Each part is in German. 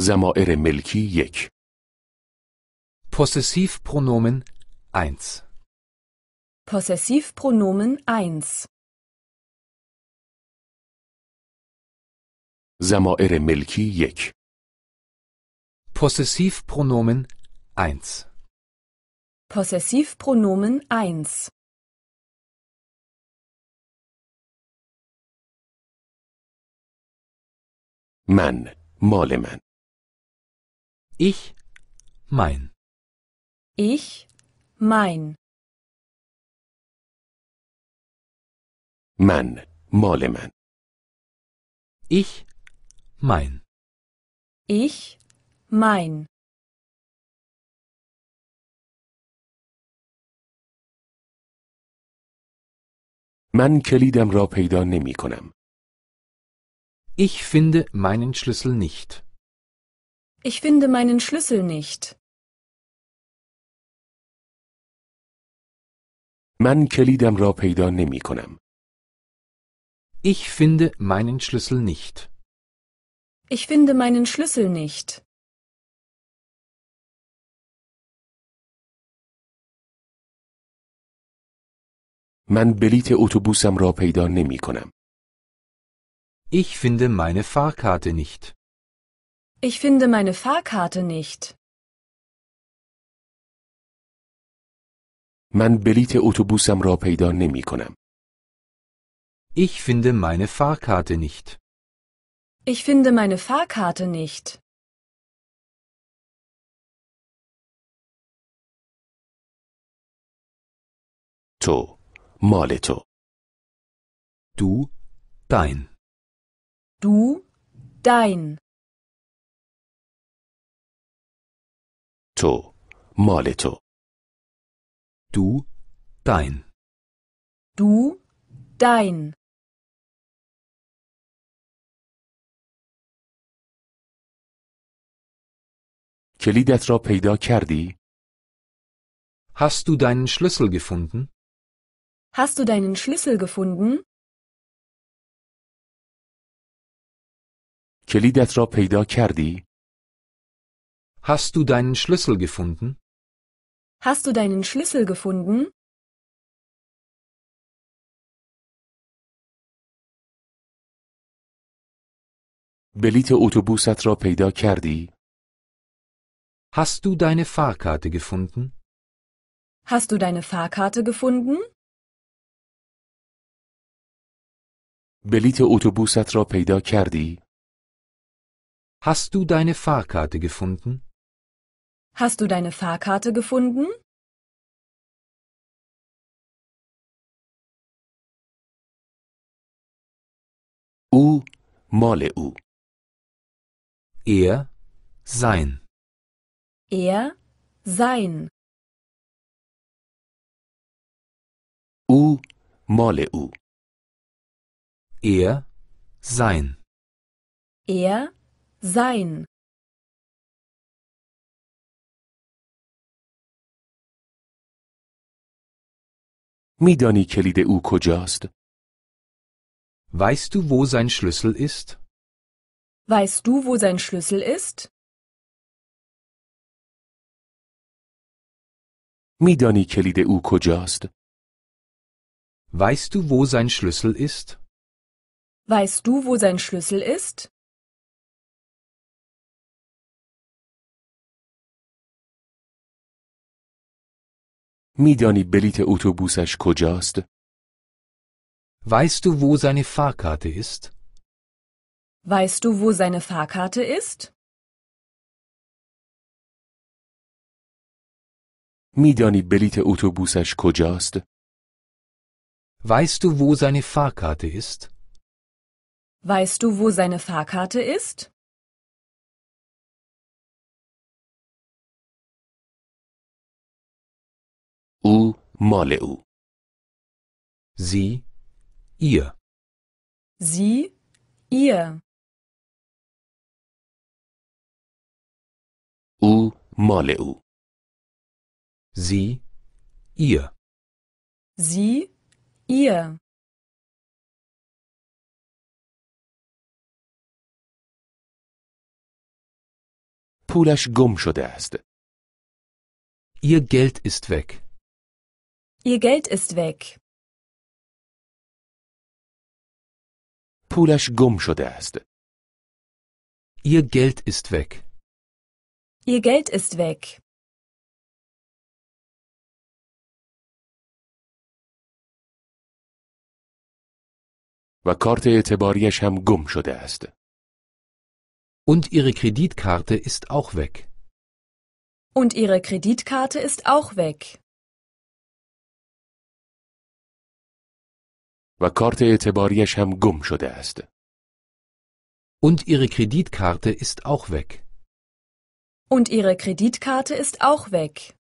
ضمائر ملکی یک Possessivpronomen 1 Possessivpronomen 1 ضمائر ملکی یک Possessivpronomen 1 Possessivpronomen 1 من مال من ich mein. Ich mein. من مال Ich mein. Ich mein. من کلیدم را پیدا نمی کنم. Ich finde meinen Schlüssel nicht. Ich finde meinen Schlüssel nicht. من کلیدم را پیدا نمی Ich finde meinen Schlüssel nicht. Ich finde meinen Schlüssel nicht. من بلیت اتوبوسم را پیدا نمی Ich finde meine Fahrkarte nicht. Ich finde meine Fahrkarte nicht. من بلیت اتوبوسم را پیدا نمی کنم. Ich finde meine Fahrkarte nicht. Ich finde meine Fahrkarte nicht. تو مال تو Du, dein. Du, dein. تو مال تو Du, dein. Du, dein. کلیدت را پیدا کردی؟ Hast du deinen Schlüssel gefunden? Hast du deinen Schlüssel gefunden? کلیدت را پیدا کردی؟ Hast du deinen Schlüssel gefunden? Hast du deinen Schlüssel gefunden? بلیت اتوبوست را پیدا کردی؟ Hast du deine Fahrkarte gefunden? Hast du deine Fahrkarte gefunden? بلیت اتوبوست را پیدا کردی؟ Hast du deine Fahrkarte gefunden? Hast du deine Fahrkarte gefunden? U mole u. Er, sein. Er, sein. U mole u. Er, sein. Er, sein. میدانی کلید او کجاست؟ Weißt du, wo sein Schlüssel ist? Weißt du, wo sein Schlüssel ist? میدانی کلید او کجاست؟ Weißt du, wo sein Schlüssel ist? Weißt du, wo sein Schlüssel ist? میدانی بلیت اتوبوسش کجاست؟ Weißt du, wo seine Fahrkarte ist? Weißt du, wo seine Fahrkarte ist? میدانی بلیت اتوبوسش کجاست؟ Weißt du, wo seine Fahrkarte ist? Weißt du, wo seine Fahrkarte ist? او مال او sie ihr sie ihr او مال او sie ihr sie ihr پولش گم شده است. Ihr Geld ist weg. Ihr Geld ist weg. پولش گم شده است. Ihr Geld ist weg. Ihr Geld ist weg. و کارت اعتباریش هم گم شده است. Und ihre Kreditkarte ist auch weg. Und ihre Kreditkarte ist auch weg. و کارت اعتباریش هم گم شده است. Und ihre Kreditkarte ist auch weg. Und ihre Kreditkarte ist auch weg.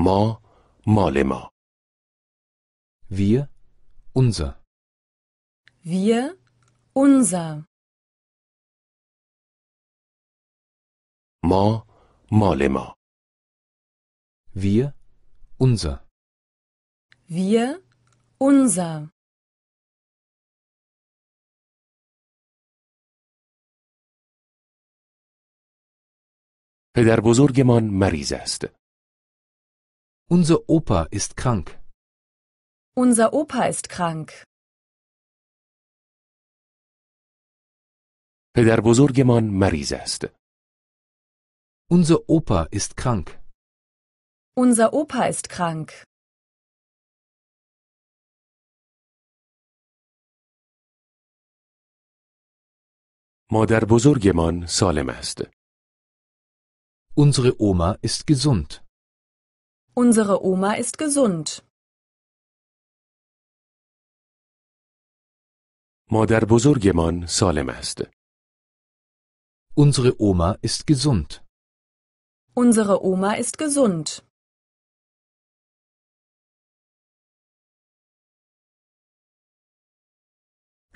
ما مال ما Wir unser Wir unser ما مال ما wir, unser. Wir, unser. پدر بزرگمان مریض است. Unser Opa ist krank. Unser Opa ist krank. پدر بزرگمان مریض است. Unser Opa ist krank. Unser Opa ist krank. مادر بزرگمان سالم است. Unsere Oma ist gesund. Unsere Oma ist gesund. مادر بزرگمان سالم است. Unsere Oma ist gesund. Unsere Oma ist gesund.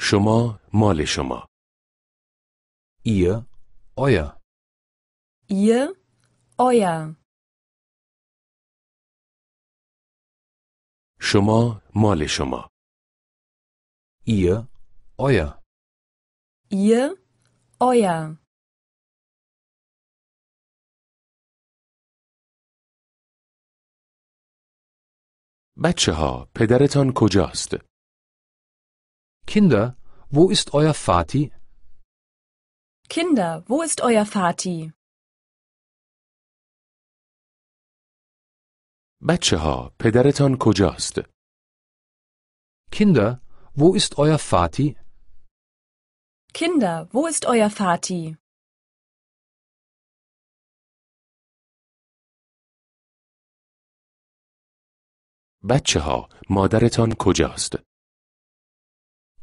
شما مال شما ایا، آیا شما مال شما ایا، آیا بچه ها پدرتان کجاست؟ Kinder, wo ist euer Vati? Kinder, wo ist euer Vati? بچه ها پدرتان کجاست؟ Kinder, wo ist euer Vati? Kinder, wo ist euer Vati? بچه ها مادرتان کجاست؟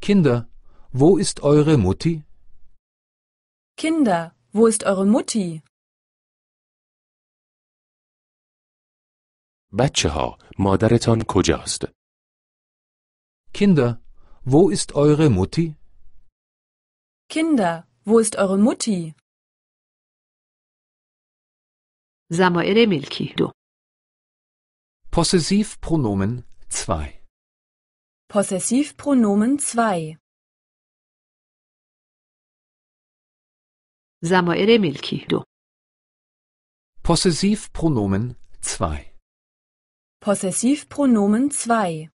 Kinder, wo ist eure Mutti? Kinder, wo ist eure Mutti? بچه ها مادرتان کجاست؟ Kinder, wo ist eure Mutti? Kinder, wo ist eure Mutti? زمایر ملکی دو Possessivpronomen 2 Possessivpronomen 2 Zamoere Milkido Possessivpronomen 2 Possessivpronomen 2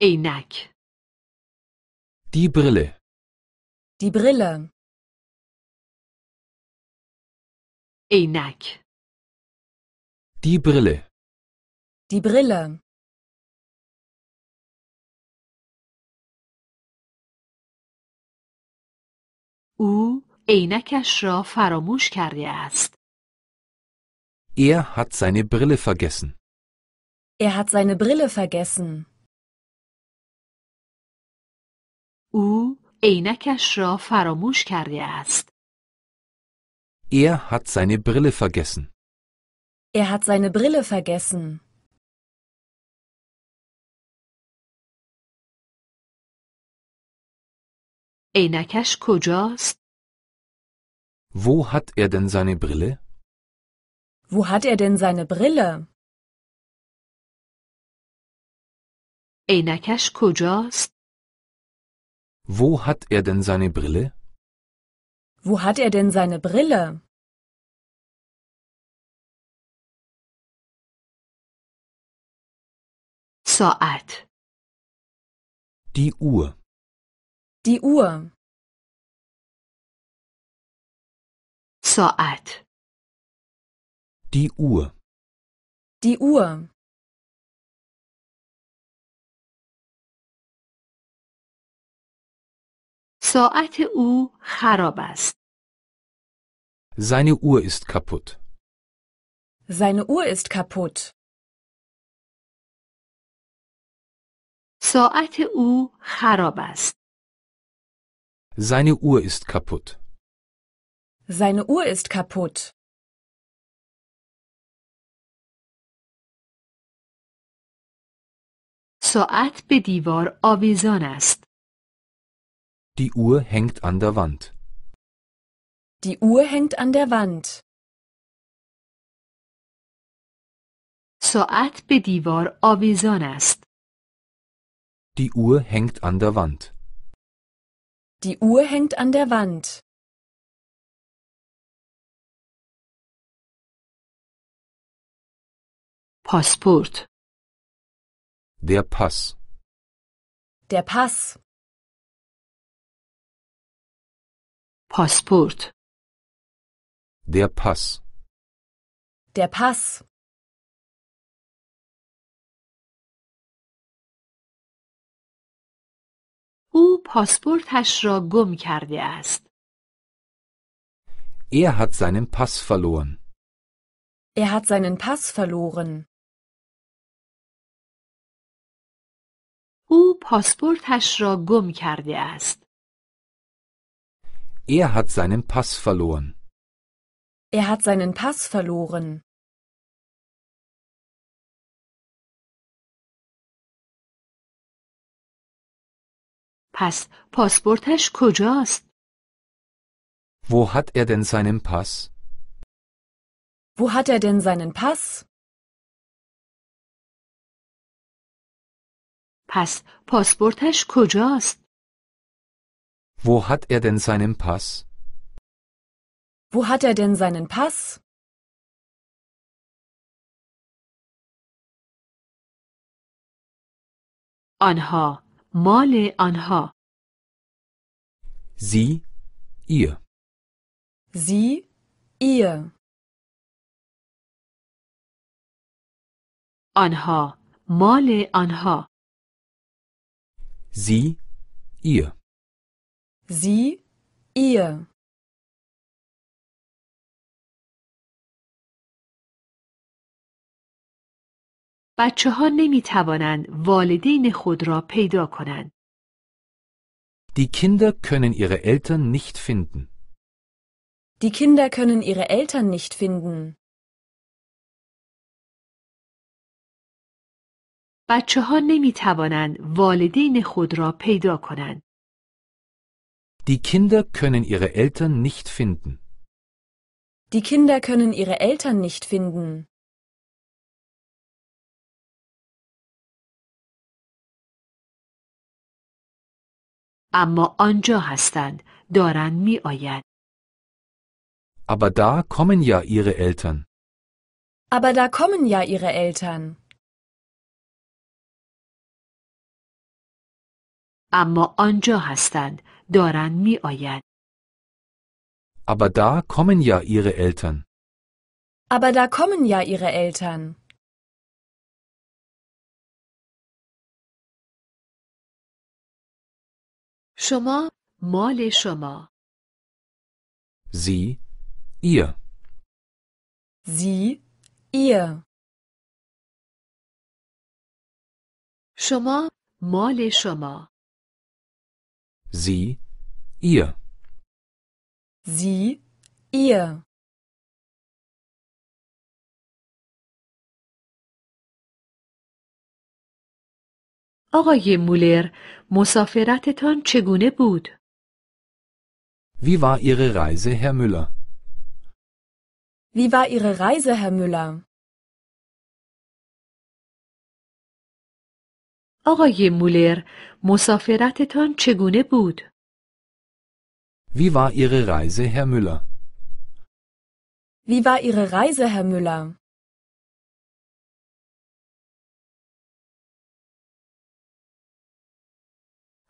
Einak Die Brille Die Brille Einak die Brille. Die Brille. U عینکش را Er hat seine Brille vergessen. Er hat seine Brille vergessen. U عینکش را Er hat seine Brille vergessen. Er hat seine Brille vergessen. عینکش کجاست؟ Wo hat er denn seine Brille? Wo hat er denn seine Brille? عینکش کجاست؟ Wo hat er denn seine Brille? Wo hat er denn seine Brille? ساعت Die Uhr. Die Uhr. ساعت Die Uhr. Die Uhr. ساعت او خراب است. Seine Uhr ist kaputt. Seine Uhr ist kaputt. ساعت او خراب است. Seine Uhr ist kaputt. Seine Uhr ist kaputt. ساعت به دیوار آویزان است. Die Uhr hängt an der Wand. Die Uhr hängt an der Wand. ساعت به دیوار آویزان است. Die Uhr hängt an der Wand. Die Uhr hängt an der Wand. Passport. Der Pass. Der Pass. Passport. Der Pass. Der Pass. او پاسپورتش را Er hat seinen Pass verloren. Er hat seinen Pass verloren. او پاسپورتش را Er hat seinen Pass verloren. Er hat seinen Pass verloren. پس پاسپورتش کجاست؟ Wo hat er denn seinen Pass? Wo hat er denn seinen Pass? پس پاسپورتش کجاست؟ Wo hat er denn seinen Pass? Wo hat er denn seinen Pass? آنها Male anha. Sie, ihr. Sie, ihr. Anha, male anha. Sie, ihr. Sie, ihr. بچه ها نمی توانند والدین خود را پیدا کنند. Die Kinder können ihre Eltern nicht finden. Die Kinder können ihre Eltern nicht finden. بچه ها نمی توانند والدین خود را پیدا کنند. Die Kinder können ihre Eltern nicht finden. Die Kinder können ihre Eltern nicht finden. اما آنجا هستند دارند می آیند. Aber da kommen ja ihre Eltern. Aber da kommen ja ihre Eltern. اما آنجا هستند دارند می آیند. Aber da kommen ja ihre Eltern. Aber da kommen ja ihre Eltern. شما مال شما Sie, ihr. Sie, ihr. شما مال شما Sie, ihr. Sie, ihr. آقای مولر، مسافرتتان چگونه بود؟ Wie war Ihre Reise, Herr Müller? Wie war Ihre Reise, Herr Müller? آقای مولر، مسافرتتان چگونه بود؟ Wie war Ihre Reise, Herr Müller? Wie war Ihre Reise, Herr Müller?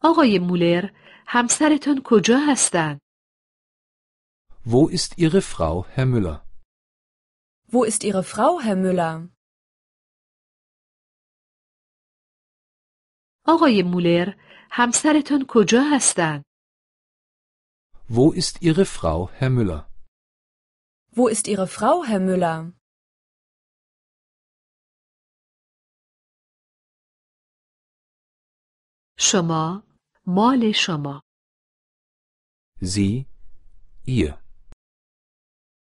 آقای مولر، همسرتان کجا هستند؟ Wo ist Ihre Frau, Herr Müller? Wo ist Ihre Frau, Herr Müller? آقای مولر، همسرتان کجا هستند؟ Wo ist Ihre Frau, Herr Müller? Wo ist Ihre Frau, Herr Müller? شما مال شما زی ای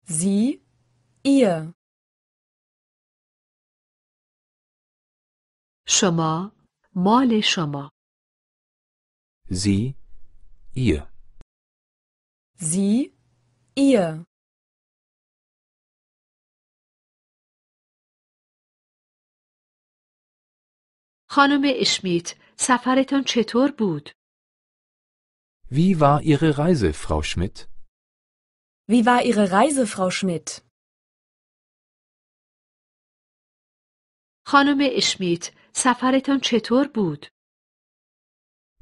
زی شما مال شما زی زی زی خانم اشمیت سفرتان چطور بود؟ Wie war Ihre Reise, Frau Schmidt? Wie war Ihre Reise, Frau Schmidt? خانم اشمیت سفرتان چطور بود؟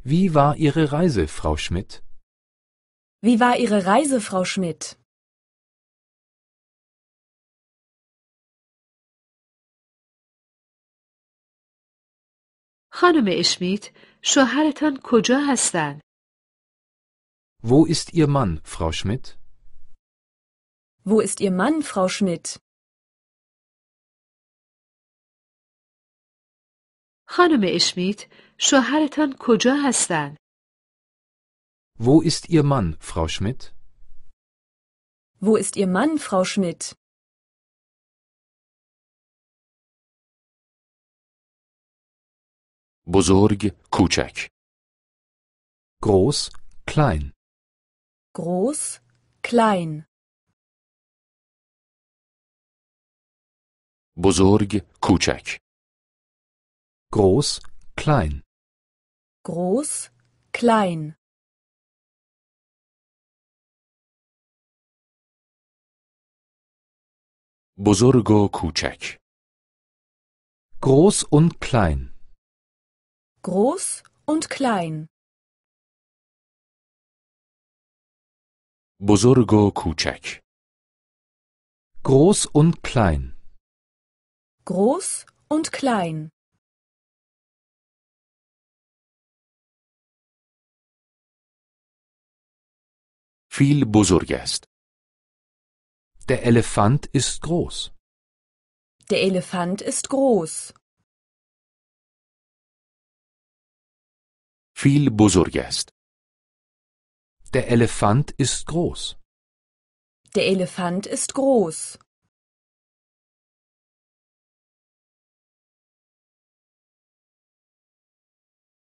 Wie war Ihre Reise, Frau Schmidt? Wie war Ihre Reise, Frau Schmidt? خانم اشمیت شوهرتان کجا هستند؟ wo ist Ihr Mann, Frau Schmidt? Wo ist Ihr Mann, Frau Schmidt? خانم اشمیت شوهرتان کجا هستند؟ Wo ist Ihr Mann, Frau Schmidt? Wo ist Ihr Mann, Frau Schmidt? بزرگ کوچک groß klein groß, klein. بزرگ کوچک groß klein groß klein بزرگ و groß und klein groß und klein بزرگ و groß und klein groß und klein viel بزرگ der Elefant ist groß der Elefant ist groß viel بزرگ der Elefant ist groß. Der Elefant ist groß.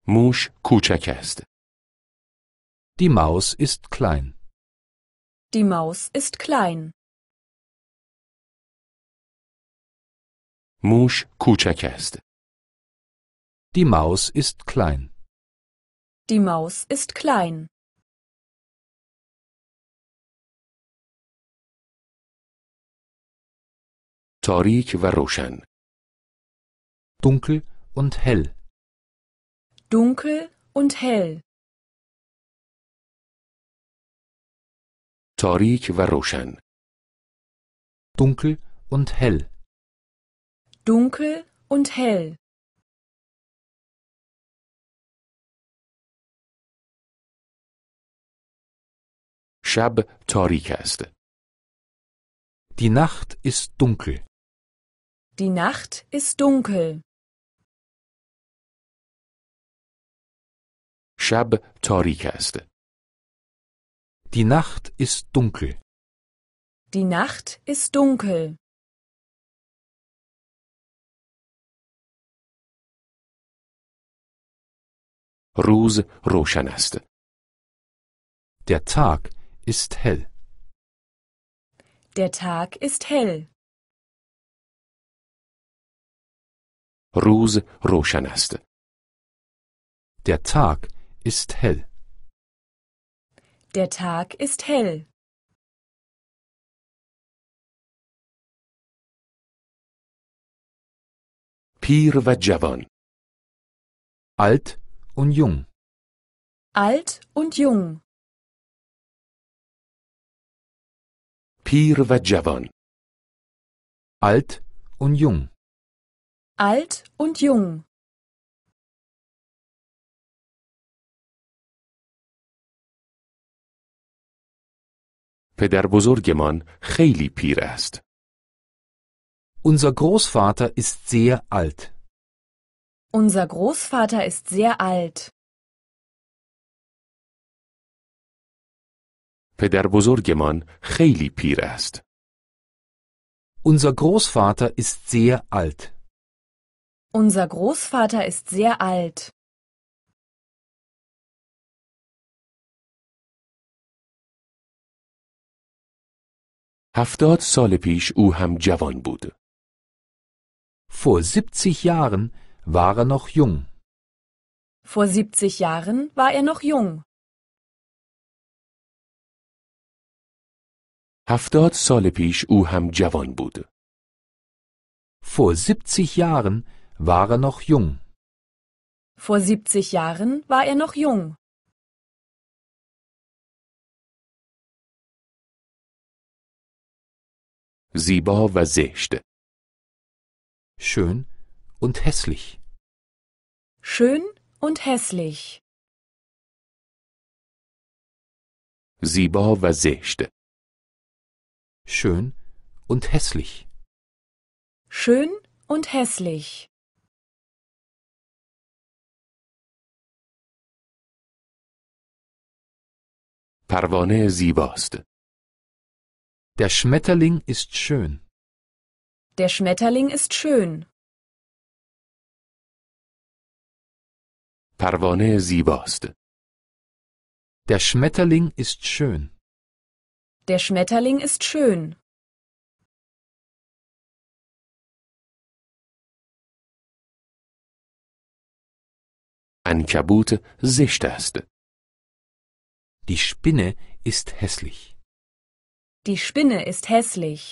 موش کوچک Die Maus ist klein. Die Maus ist klein. Musch کوچک Die Maus ist klein. Die Maus ist klein. تاریک و dunkel und hell dunkel und hell تاریک و dunkel und hell dunkel und hell شب تاریک Die Nacht ist dunkel. Die Nacht ist dunkel. شب تاریک Die Nacht ist dunkel. Die Nacht ist dunkel. روز روشن است. Der Tag ist hell. Der Tag ist hell. روز روشن است. Der Tag ist hell. Der Tag ist hell. پیر و جوان alt und jung alt und jung پیر و جوان alt und jung Alt und jung. پدر بزرگمان خیلی پیر است. Unser Großvater ist sehr alt. Unser Großvater ist sehr alt. پدر بزرگمان خیلی پیر است. Unser Großvater ist sehr alt. Unser Großvater ist sehr alt. هفتاد سال پیش او هم جوان بود. Vor 70 Jahren war er noch jung. Vor 70 Jahren war er noch jung. هفتاد سال پیش او هم جوان بود. Vor 70 Jahren war er noch jung. Vor 70 Jahren war er noch jung. زیبا و Schön und hässlich. Schön und hässlich. زیبا و Schön und hässlich. Schön und hässlich. پروانه زیباست. Der Schmetterling ist schön. Der Schmetterling ist schön. پروانه زیباست. Der Schmetterling ist schön. Der Schmetterling ist schön. عنکبوت زشت است. Die Spinne ist hässlich. Die Spinne ist hässlich.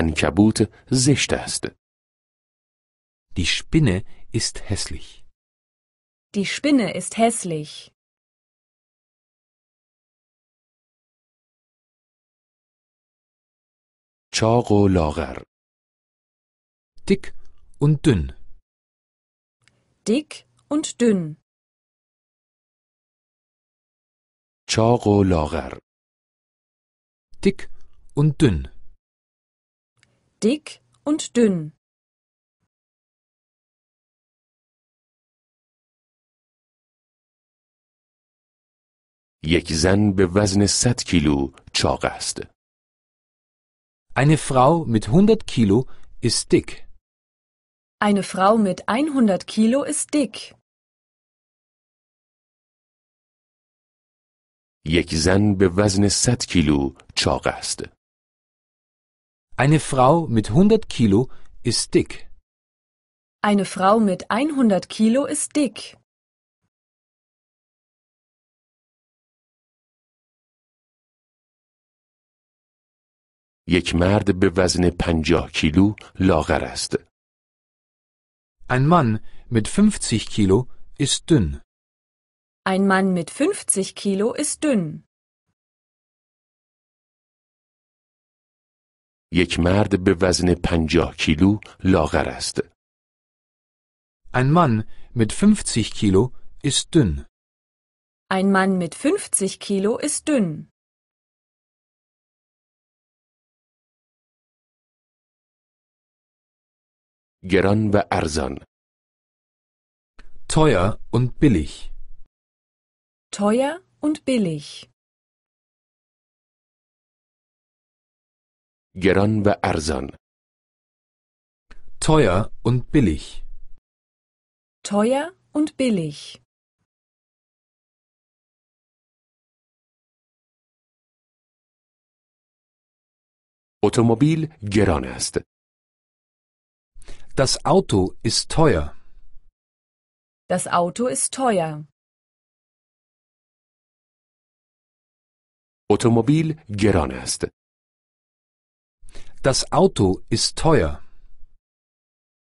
Ankabut zischteste. Die Spinne ist hässlich. Die Spinne ist hässlich. Chorolorer. dick und dünn dick und dünn. چاق و dick und dünn dick und dünn یک زن به وزن 100 کیلو چاق است. Eine Frau mit 100 Kilo ist dick. Eine Frau mit 100 Kilo ist dick. یک زن به وزن 100 کیلو چاق است. Eine Frau mit 100 Kilo ist dick. Eine Frau mit 100 Kilo ist dick. یک مرد به وزن 50 کیلو لاغر است. Ein Mann mit 50 Kilo ist dünn. Ein Mann mit fünfzig Kilo ist dünn. یک مرد به وزن 50 کیلو لاغر است. Ein Mann mit 50 Kilo ist dünn. Ein Mann mit 50 Kilo ist dünn. گران و ارزان. Teuer und billig. Teuer und billig. گران و ارزان teuer und billig teuer und billig Automobil گران است das auto ist teuer das auto ist teuer Automobil گران است. Das Auto ist teuer.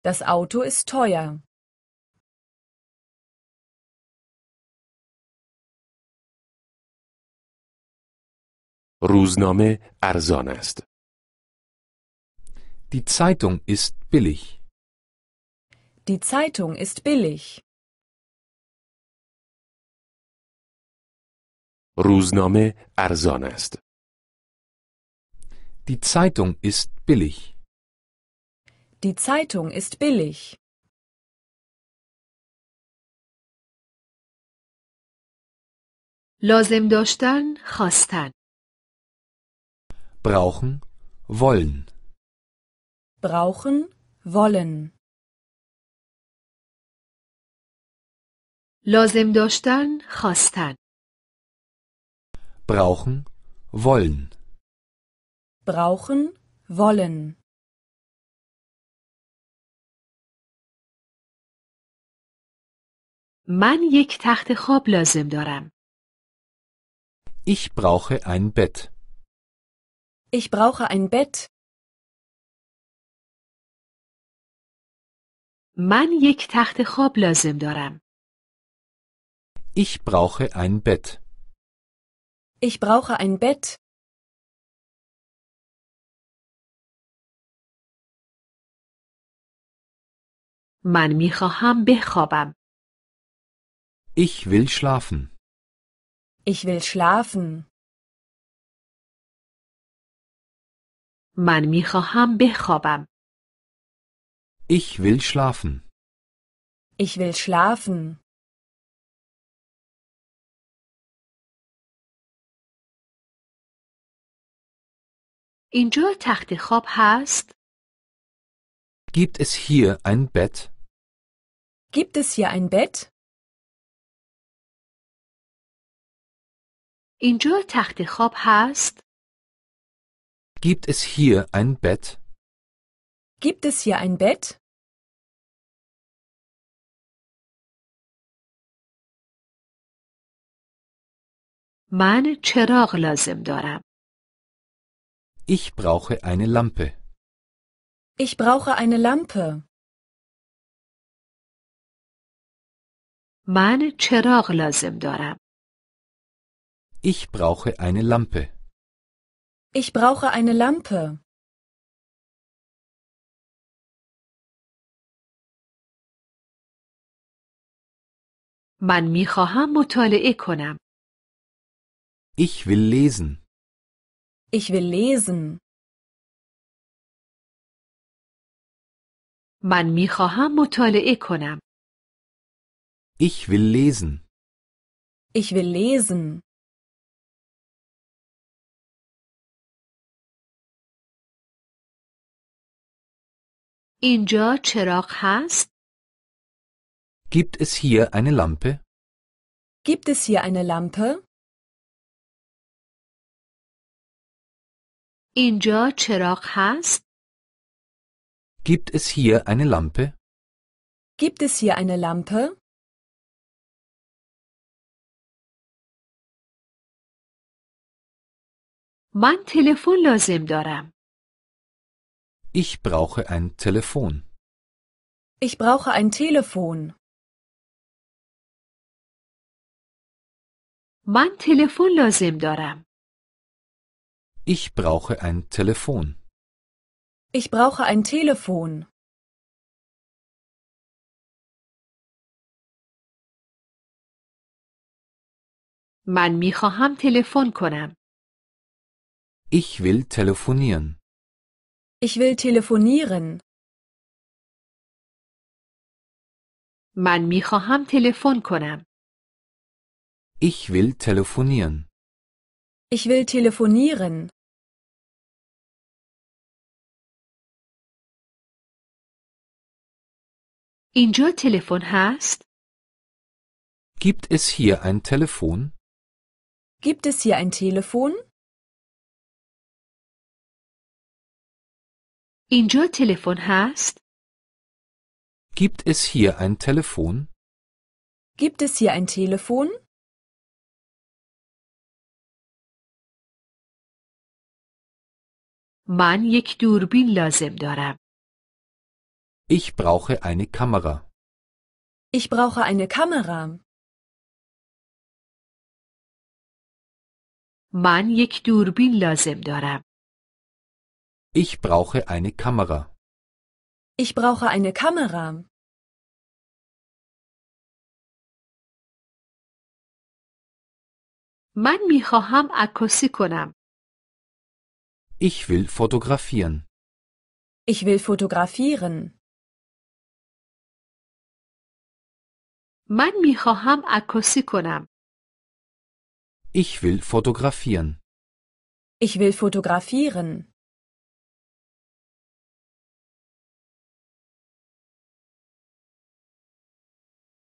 Das Auto ist teuer. روزنامه ارزان است. Die Zeitung ist billig. Die Zeitung ist billig. روزنامه ارزان است. Die Zeitung ist billig. Die Zeitung ist billig. لازم داشتن خواستن brauchen wollen brauchen wollen لازم داشتن خواستن brauchen wollen brauchen wollen من یک تخت خواب لازم Ich brauche ein Bett. Ich brauche ein Bett. من یک تخت خواب لازم دارم. Ich brauche ein Bett. Ich brauche ein Bett. من میخواهم بخوابم. Ich will schlafen. Ich will schlafen. من میخواهم بخوابم. Ich will schlafen. Ich will schlafen. اینجا تخت خواب هست؟ Gibt es hier ein Bett? Gibt es hier ein Bett? اینجا تخت خواب هست؟ Gibt es hier ein Bett? Gibt es hier ein Bett? من چراغ لازم دارم. Ich brauche eine Lampe. Ich brauche eine Lampe. من چراغ لازم Ich brauche eine Lampe. Ich brauche eine Lampe. Man Michoham Mutole کنم. Ich will lesen. Ich will lesen. من میخواهم مطالعه کنم. Ich will lesen. Ich will lesen. اینجا چراغ هست؟ Gibt es hier eine Lampe? Gibt es hier eine Lampe? اینجا چراغ هست؟ Gibt es hier eine Lampe? Gibt es hier eine Lampe? من تلفن لازم دارم. Ich brauche ein Telefon. Ich brauche ein Telefon. من تلفن لازم دارم. Ich brauche ein Telefon. Ich brauche ein Telefon. من میخواهم تلفن کنم. Ich will telefonieren. Ich will telefonieren. من میخواهم تلفن کنم. Ich will telefonieren. Ich will telefonieren. اینجا تلفن hast? Gibt es hier ein Telefon? Gibt es hier ein Telefon? اینجا تلفن hast? Gibt es hier ein Telefon? Gibt es hier ein Telefon? من یک دوربین لازم دارم. Ich brauche eine Kamera. Ich brauche eine Kamera. من یک دوربین لازم دارم. Ich brauche eine Kamera. Ich brauche eine Kamera. من میخواهم عکاسی کنم. Ich will fotografieren. Ich will fotografieren. من میخواهم عکاسی کنم. Ich will fotografieren. Ich will fotografieren.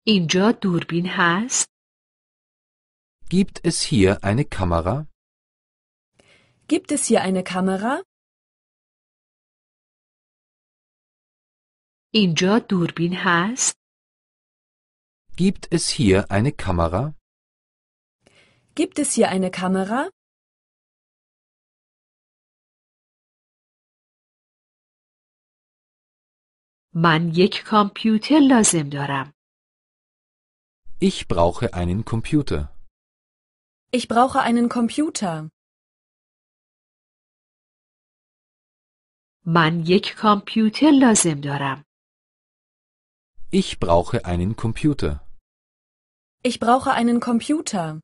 اینجا دوربین هست؟ Gibt es hier eine Kamera? Gibt es hier eine Kamera? اینجا دوربین هست؟ Gibt es hier eine Kamera? Gibt es hier eine Kamera? من یک کامپیوتر لازم دارم. Ich brauche einen Computer. Ich brauche einen Computer. من یک کامپیوتر لازم دارم. Ich brauche einen Computer. Ich brauche einen Computer.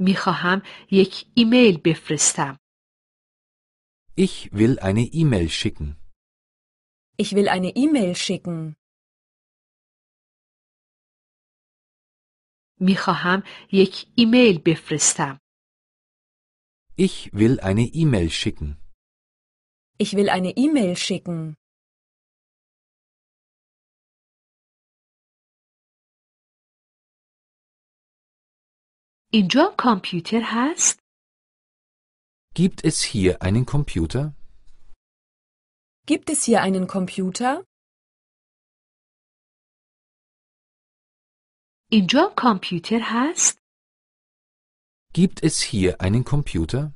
میخواهم یک ایمیل بفرستم. Ich will eine E-Mail schicken. Ich will eine E-Mail schicken. میخواهم یک ایمیل بفرستم. Ich will eine E-Mail schicken. Ich will eine E-Mail schicken. اینجا کامپیوتر هست؟ Gibt es hier einen Computer? Gibt es hier einen Computer? اینجا کامپیوتر هست؟ Gibt es hier einen Computer?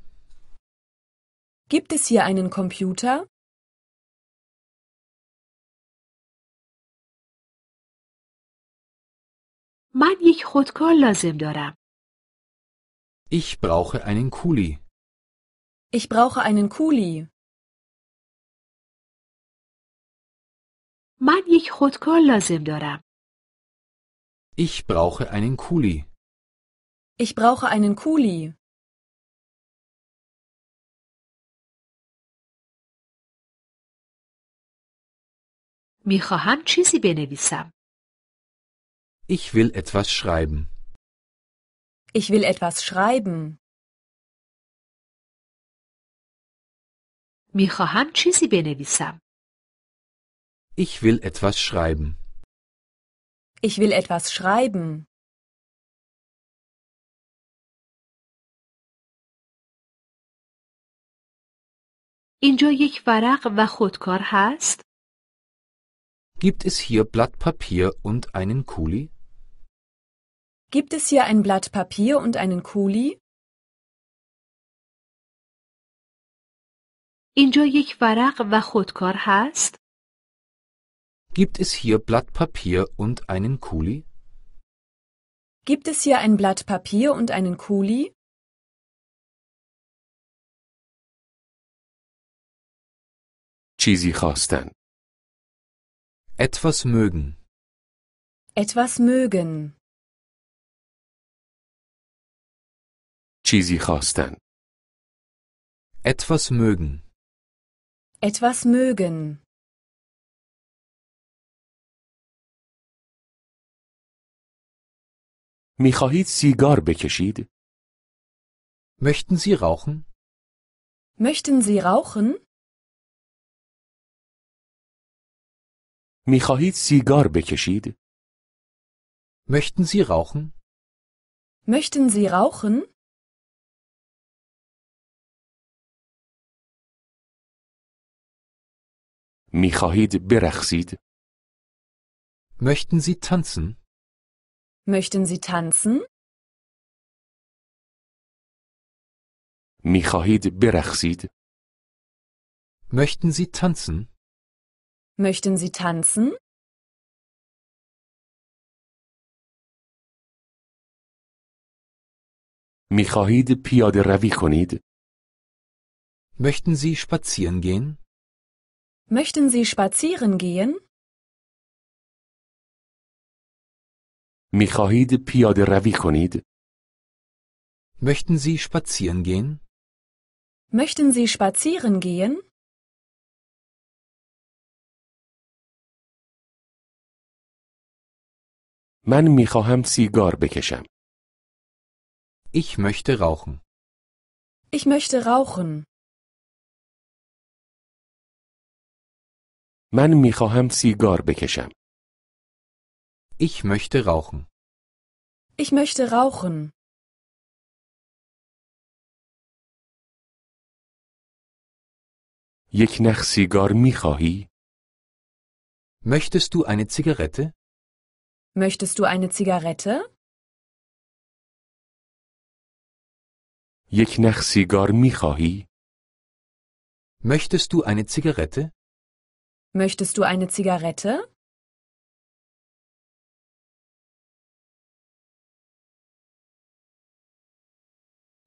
Gibt es hier einen Computer? من یک خودکار لازم دارم. Ich brauche einen Kuli. Ich brauche einen Kuli. من یک خودکار لازم دارم. Ich brauche einen Kuli. Ich brauche einen Kuli. میخواهم چیزی بنویسم. Ich will etwas schreiben. Ich will etwas schreiben. میخواهم چیزی بنویسم. Ich will etwas schreiben. Ich will etwas schreiben. اینجا یک ورق و خودکار هست؟ Gibt es hier Blatt Papier und einen Kuli? Gibt es hier ein Blatt Papier und einen Kuli? اینجا یک ورق و خودکار هست؟ Gibt es hier Blatt Papier und einen Kuli? Gibt es hier ein Blatt Papier und einen Kuli? چیزی خواستن Etwas mögen. Etwas mögen. چیزی خواستن Etwas mögen. Etwas mögen. می خواهید سیگار بکشید؟ Möchten Sie rauchen? Möchten Sie rauchen? می خواهید سیگار بکشید؟ Möchten Sie rauchen? Möchten Sie rauchen? می خواهید Möchten Sie tanzen? Möchten Sie tanzen? میخواهید berechsid. Möchten Sie tanzen? Möchten Sie tanzen? میخواهید پیاده روی Möchten Sie spazieren gehen? Möchten Sie spazieren gehen? می خواهید پیاده روی کنید؟ Möchten Sie spazieren gehen? Möchten Sie spazieren gehen? من می خواهم سیگار بکشم. Ich möchte rauchen. Ich möchte rauchen. من می خواهم سیگار بکشم. Ich möchte rauchen. Ich möchte rauchen. یک نخ سیگار میخواهی؟ Möchtest du eine Zigarette? Möchtest du eine Zigarette? یک نخ سیگار میخواهی؟ Möchtest du eine Zigarette? Möchtest du eine Zigarette?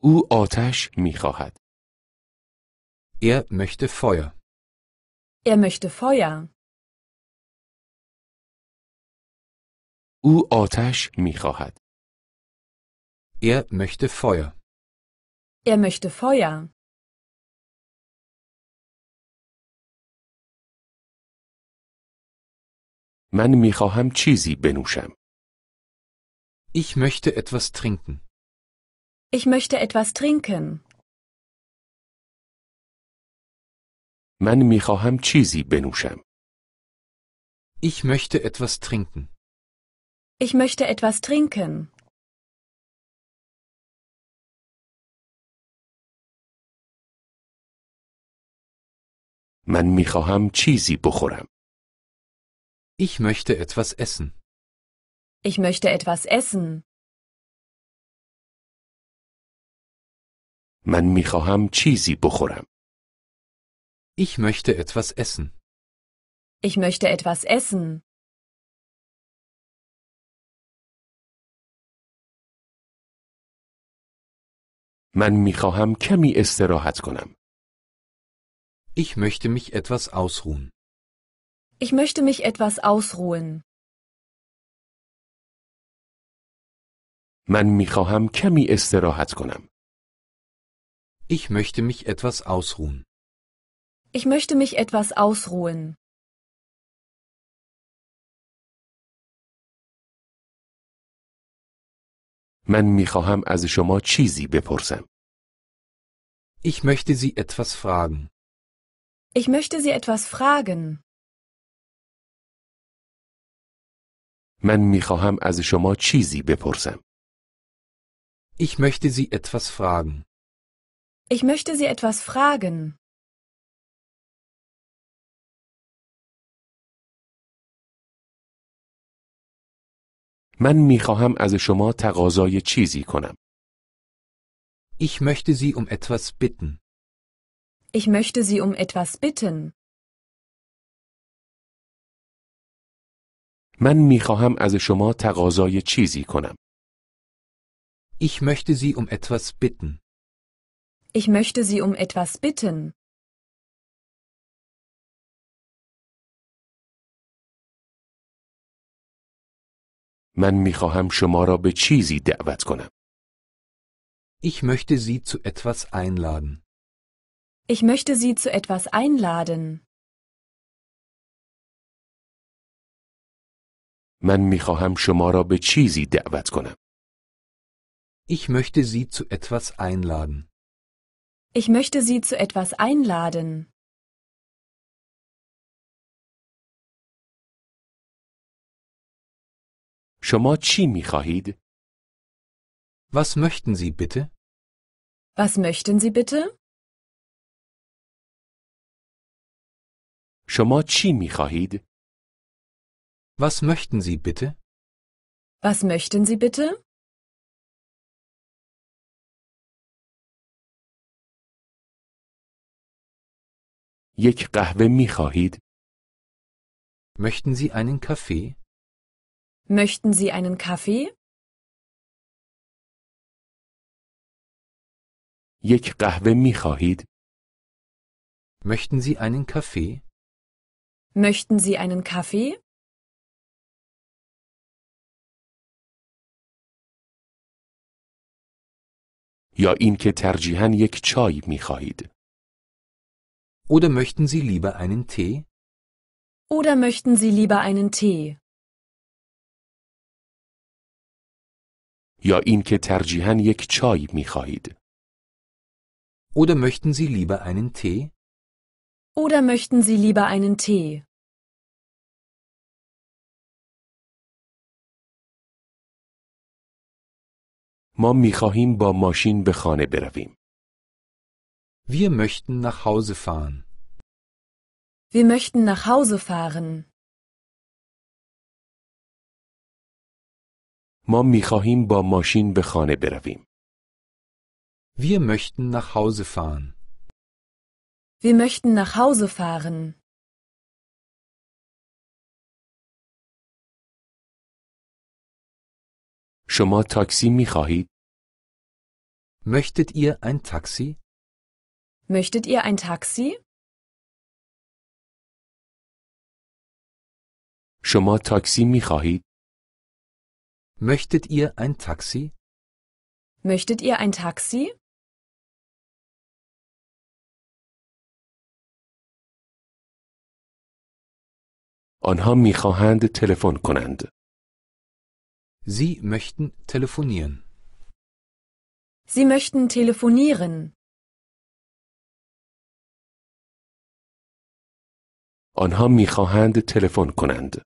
او آتش میخواهد. Er möchte Feuer. Er möchte Feuer. او آتش میخواهد. Er möchte Feuer. Er möchte Feuer. من میخواهم چیزی بنوشم. Ich möchte etwas trinken. Ich möchte etwas trinken. من میخواهم چیزی بنوشم. Ich möchte etwas trinken. Ich möchte etwas trinken. من میخواهم چیزی بخورم. Ich möchte etwas essen. Ich möchte etwas essen. من میخواهم چیزی بخورم. Ich möchte etwas essen. Ich möchte etwas essen. من میخواهم کمی استراحت کنم. Ich möchte mich etwas ausruhen. Ich möchte mich etwas ausruhen. من میخواهم کمی استراحت کنم. Ich möchte mich etwas ausruhen. Ich möchte mich etwas ausruhen. من میخواهم از شما چیزی بپرسم. Ich möchte Sie etwas fragen. Ich möchte Sie etwas fragen. من میخواهم از شما چیزی بپرسم. Ich möchte Sie etwas fragen. Ich möchte Sie etwas fragen. من می از شما تقاضای چیزی کنم. Ich möchte Sie um etwas bitten. Ich möchte Sie um etwas bitten. من می از شما تقاضای چیزی کنم. Ich möchte Sie um etwas bitten. Ich möchte Sie um etwas bitten. من میخواهم شما را به چیزی دعوت کنم. Ich möchte Sie zu etwas einladen. Ich möchte Sie zu etwas einladen. من میخواهم شما را به چیزی دعوت کنم. Ich möchte Sie zu etwas einladen. Ich möchte Sie zu etwas einladen. شما چی می خواهید؟ Was möchten Sie bitte? Was möchten Sie bitte? شما چی می خواهید؟ Was möchten Sie bitte? Was möchten Sie bitte? یک قهوه می خواهید؟ Möchten Sie einen Kaffee? Möchten Sie einen Kaffee? یک قهوه می خواهید؟ Möchten Sie einen Kaffee? Möchten Sie einen Kaffee? یا اینکه ترجیحاً یک چای می خواهید؟ Oder möchten Sie lieber einen Tee? Oder möchten Sie lieber einen Tee? یا اینکه ترجیحاً یک چای می‌خواهید. Oder möchten Sie lieber einen Tee? Oder möchten Sie lieber einen Tee? ما می‌خواهیم با ماشین به خانه برویم. Wir möchten nach Hause fahren. Wir möchten nach Hause fahren. ما میخواهیم با ماشین به Wir möchten nach Hause fahren. Wir möchten nach Hause fahren. شما Taxi, میخواهید؟ Möchtet ihr ein Taxi? Möchtet ihr ein Taxi? شما تاکسی می خواهید؟ Möchtet ihr ein Taxi? Möchtet ihr ein Taxi? آنها می خواهند تلفن کنند. Sie möchten telefonieren. Sie möchten telefonieren. آنها میخواهند تلفن کنند.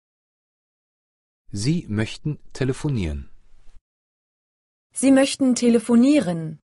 Sie möchten telefonieren. Sie möchten telefonieren.